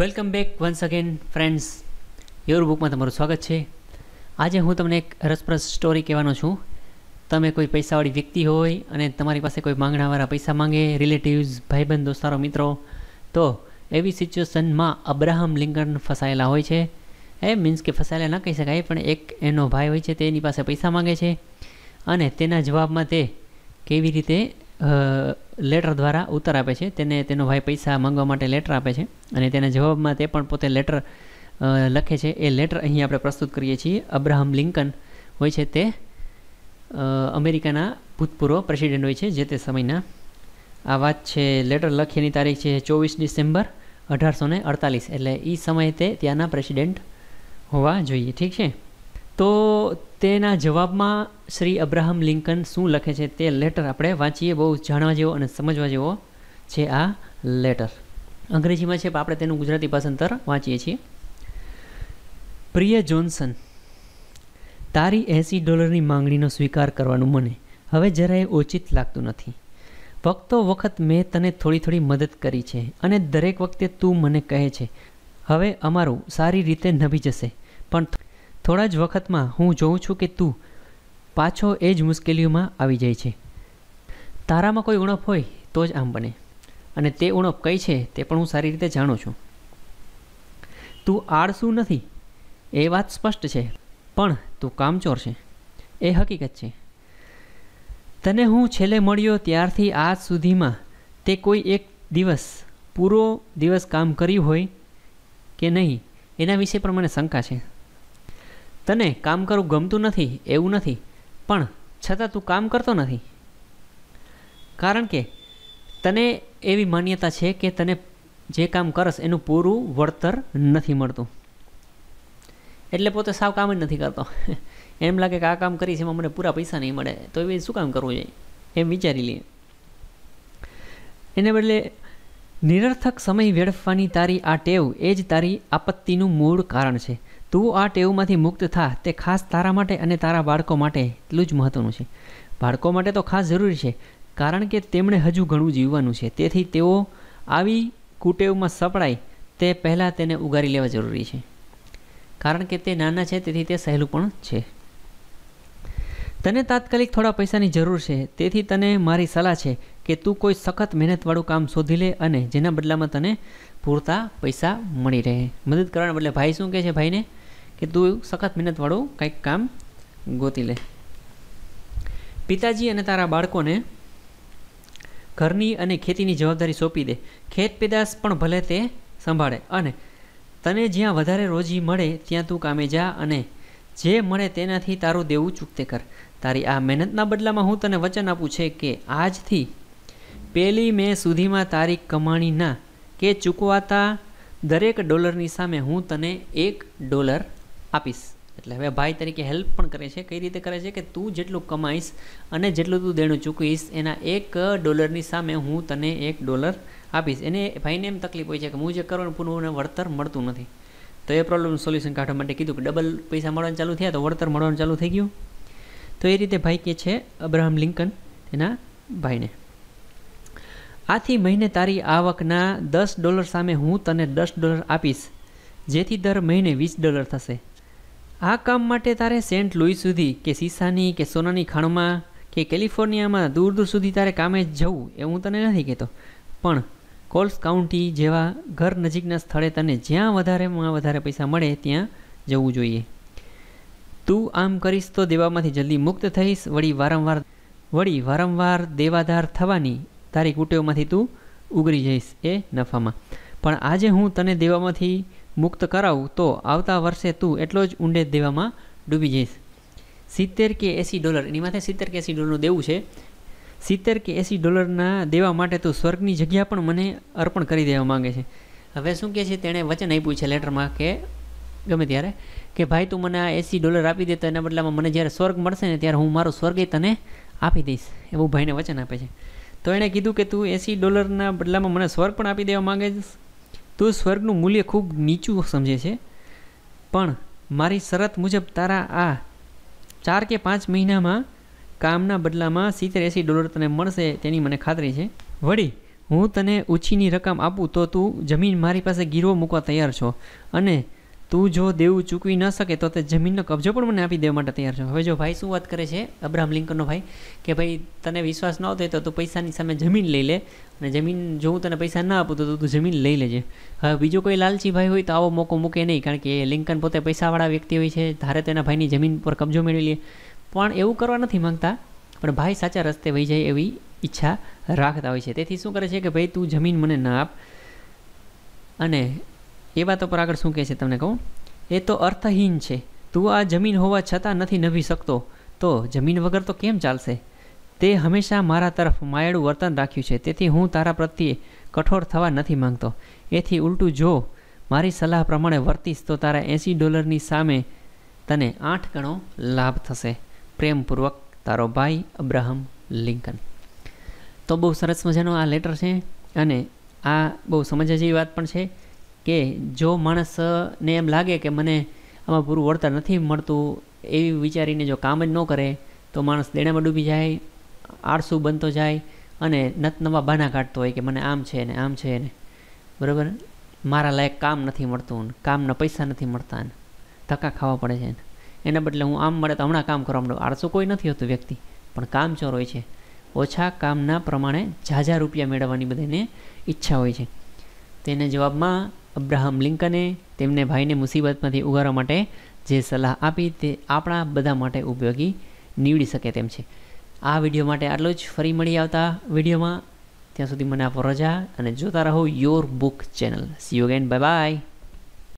welcome back once again friends your બુકમાં તમારું સ્વાગત છે આજે હું તમને એક રસપ્રદ સ્ટોરી કહેવાનો છું તમે કોઈ પૈસાવાળી વ્યક્તિ હોય અને તમારી પાસે કોઈ માંગણાવાળા પૈસા માંગે રિલેટિવ્સ ભાઈબંધ દોસ્તારો મિત્રો તો એવી સિચ્યુએશનમાં અબ્રાહમ લિંકન ફસાયેલા હોય છે એ મીન્સ કે ફસાયેલા ન કહી શકાય પણ એક એનો ભાઈ હોય છે તેની પાસે પૈસા માંગે છે અને તેના જવાબમાં તે કેવી રીતે લેટર દ્વારા ઉત્તર આપે છે તેને તેનો ભાઈ પૈસા માંગવા માટે લેટર આપે છે અને તેના જવાબમાં તે પણ પોતે લેટર લખે છે એ લેટર અહીં આપણે પ્રસ્તુત કરીએ છીએ અબ્રાહમ લિંકન હોય છે તે અમેરિકાના ભૂતપૂર્વ પ્રેસિડેન્ટ હોય છે જે તે સમયના આ વાત છે લેટર લખીની તારીખ છે ચોવીસ ડિસેમ્બર અઢારસો ને અડતાલીસ એટલે એ સમયે તે ત્યાંના પ્રેસિડેન્ટ હોવા જોઈએ ઠીક છે તો તેના જવાબમાં શ્રી અબ્રાહમ લિંકન શું લખે છે તે લેટર આપણે વાંચીએ બહુ જાણવા જેવો અને સમજવા જેવો છે આ લેટર અંગ્રેજીમાં છે આપણે તેનું ગુજરાતી ભાષાંતર વાંચીએ છીએ પ્રિય જોન્સન તારી એંસી ડોલરની માંગણીનો સ્વીકાર કરવાનું મને હવે જરાય ઓચિત લાગતું નથી વખતો વખત મેં તને થોડી થોડી મદદ કરી છે અને દરેક વખતે તું મને કહે છે હવે અમારું સારી રીતે નભી જશે પણ થોડા જ વખતમાં હું જોઉં છું કે તું પાછો એ જ મુશ્કેલીઓમાં આવી જાય છે તારામાં કોઈ ઉણપ હોય તો જ આમ બને અને તે ઉણપ કઈ છે તે પણ હું સારી રીતે જાણું છું તું આળસું નથી એ વાત સ્પષ્ટ છે પણ તું કામચોર છે એ હકીકત છે તને હું છેલ્લે મળ્યો ત્યારથી આજ સુધીમાં તે કોઈ એક દિવસ પૂરો દિવસ કામ કર્યું હોય કે નહીં એના વિશે પણ મને શંકા છે તને કામ કરવું ગમતું નથી એવું નથી પણ છતાં તું કામ કરતો નથી કારણ કે તને એવી માન્યતા છે કે તને જે કામ કરશ એનું પૂરું વળતર નથી મળતું એટલે પોતે સાવ કામ જ નથી કરતો એમ લાગે કે આ કામ કરીશ એમાં મને પૂરા પૈસા નહીં મળે તો એ શું કામ કરવું જોઈએ એમ વિચારી લઈએ એને બદલે નિરર્થક સમય વેડફવાની તારી આ ટેવ એ જ તારી આપત્તિનું મૂળ કારણ છે તું આ ટેવમાંથી મુક્ત થા તે ખાસ તારા માટે અને તારા બાળકો માટે એટલું જ મહત્ત્વનું છે બાળકો માટે તો ખાસ જરૂરી છે કારણ કે તેમણે હજુ ઘણું જીવવાનું છે તેથી તેઓ આવી કુટેવમાં સપડાય તે પહેલાં તેને ઉગારી લેવા જરૂરી છે કારણ કે તે નાના છે તેથી તે સહેલું પણ છે તને તાત્કાલિક થોડા પૈસાની જરૂર છે તેથી તને મારી સલાહ છે કે તું કોઈ સખત મહેનતવાળું કામ શોધી લે અને જેના બદલામાં તને પૂરતા પૈસા મળી રહે મદદ કરવાના બદલે ભાઈ શું કહે છે ભાઈને કે તું સખત મહેનતવાળું કંઈક કામ ગોતી લે પિતાજી અને તારા બાળકોને ઘરની અને ખેતીની જવાબદારી સોંપી દે ખેત પેદાશ પણ ભલે તે સંભાળે અને તને જ્યાં વધારે રોજી મળે ત્યાં તું કામે જા અને જે મળે તેનાથી તારું દેવું ચૂકતે કર તારી આ મહેનતના બદલામાં હું તને વચન આપું છે કે આજથી પહેલી મે સુધીમાં તારી કમાણીના કે ચૂકવાતા દરેક ડોલરની સામે હું તને એક ડોલર આપીશ એટલે હવે ભાઈ તરીકે હેલ્પ પણ કરે છે કઈ રીતે કરે છે કે તું જેટલું કમાઈશ અને જેટલું તું દેણું ચૂકવીશ એના એક ડોલરની સામે હું તને એક ડોલર આપીશ એને ભાઈને એમ તકલીફ હોય છે કે હું જે કરવાનું પૂરું વળતર મળતું નથી તો એ પ્રોબ્લેમ સોલ્યુશન કાઢવા માટે કીધું કે ડબલ પૈસા મળવાનું ચાલુ થયા તો વળતર મળવાનું ચાલુ થઈ ગયું તો એ રીતે ભાઈ કે છે અબ્રાહમ લિંકન એના ભાઈને આથી મહિને તારી આવકના દસ ડોલર સામે હું તને દસ ડોલર આપીશ જેથી દર મહિને વીસ ડોલર થશે આ કામ માટે તારે સેન્ટ લુઈ સુધી કે સીસાની કે સોનાની ખાણમાં કે કેલિફોર્નિયામાં દૂર દૂર સુધી તારે કામે જ જવું એ હું તને નથી કહેતો પણ કોલ્સ કાઉન્ટી જેવા ઘર નજીકના સ્થળે તને જ્યાં વધારેમાં વધારે પૈસા મળે ત્યાં જવું જોઈએ તું આમ કરીશ તો દેવામાંથી જલ્દી મુક્ત થઈશ વળી વારંવાર વળી વારંવાર દેવાધાર થવાની તારી કુટેવમાંથી તું ઉગરી જઈશ એ નફામાં પણ આજે હું તને દેવામાંથી મુક્ત કરાવું તો આવતા વર્ષે તું એટલો જ ઊંડે દેવામાં ડૂબી જઈશ સિત્તેર કે એંસી ડોલર એની માથે સિત્તેર કે એંસી ડોલરનું દેવું છે સિત્તેર કે એંસી ડોલરના દેવા માટે તું સ્વર્ગની જગ્યા પણ મને અર્પણ કરી દેવા માંગે છે હવે શું કહે છે તેણે વચન આપ્યું છે લેટરમાં કે ગમે ત્યારે કે ભાઈ તું મને આ એંસી ડોલર આપી દે તો એના બદલામાં મને જ્યારે સ્વર્ગ મળશે ને ત્યારે હું મારો સ્વર્ગ તને આપી દઈશ એવું ભાઈને વચન આપે છે તો એણે કીધું કે તું એંસી ડોલરના બદલામાં મને સ્વર્ગ પણ આપી દેવા માગે છે તું સ્વર્ગનું મૂલ્ય ખૂબ નીચું સમજે છે પણ મારી શરત મુજબ તારા આ ચાર કે પાંચ મહિનામાં કામના બદલામાં સિત્તેર એંસી ડોલર તને મળશે તેની મને ખાતરી છે વળી હું તને ઓછીની રકમ આપું તો તું જમીન મારી પાસે ગીરવો મૂકવા તૈયાર છો અને તું જો દેવું ચૂકવી ન શકે તો તે જમીનનો કબજો પણ મને આપી દેવા માટે તૈયાર છે હવે જો ભાઈ શું વાત કરે છે અબ્રાહમ લિંકનનો ભાઈ કે ભાઈ તને વિશ્વાસ ન હતો તો તું પૈસાની સામે જમીન લઈ લે અને જમીન જો હું તને પૈસા ના આપું તો તું જમીન લઈ લેજે હવે બીજો કોઈ લાલચી ભાઈ હોય તો આવો મોકો મૂકે નહીં કારણ કે લિંકન પોતે પૈસાવાળા વ્યક્તિ હોય છે ધારે તેના ભાઈની જમીન પર કબજો મેળવી લે પણ એવું કરવા નથી માગતા પણ ભાઈ સાચા રસ્તે વહી જાય એવી ઈચ્છા રાખતા હોય છે તેથી શું કરે છે કે ભાઈ તું જમીન મને ના આપ અને એ વાતો પર આગળ શું કહે છે તમને કહું એ તો અર્થહીન છે તું આ જમીન હોવા છતાં નથી નભી શકતો તો જમીન વગર તો કેમ ચાલશે તે હંમેશા મારા તરફ માયડું વર્તન રાખ્યું છે તેથી હું તારા પ્રત્યે કઠોર થવા નથી માંગતો એથી ઉલટું જો મારી સલાહ પ્રમાણે વર્તીશ તો તારા એંસી ડોલરની સામે તને આઠ ગણો લાભ થશે પ્રેમપૂર્વક તારો ભાઈ અબ્રાહમ લિંકન તો બહુ સરસ મજાનો આ લેટર છે અને આ બહુ સમજવા જેવી વાત પણ છે કે જો માણસને એમ લાગે કે મને આમાં પૂરું વળતર નથી મળતું એવી વિચારીને જો કામ જ ન કરે તો માણસ દેણામાં ડૂબી જાય આળસુ બનતો જાય અને નત નવા બાના કાઢતો હોય કે મને આમ છે ને આમ છે ને બરાબર મારા લાયક કામ નથી મળતું કામના પૈસા નથી મળતા ને ધક્કા ખાવા પડે છે એના બદલે હું આમ મળે તો હમણાં કામ કરવા માંડું આળસુ કોઈ નથી હોતું વ્યક્તિ પણ કામચોર હોય છે ઓછા કામના પ્રમાણે ઝાઝા રૂપિયા મેળવવાની બધાને ઈચ્છા હોય છે તેને જવાબમાં અબ્રાહમ લિંકને તેમને ભાઈને મુસીબતમાંથી ઉગારવા માટે જે સલાહ આપી તે આપણા બધા માટે ઉપયોગી નીવડી શકે તેમ છે આ વિડીયો માટે આટલું જ ફરી મળી આવતા વિડીયોમાં ત્યાં સુધી મને આપો રજા અને જોતા રહો your book channel see you again bye by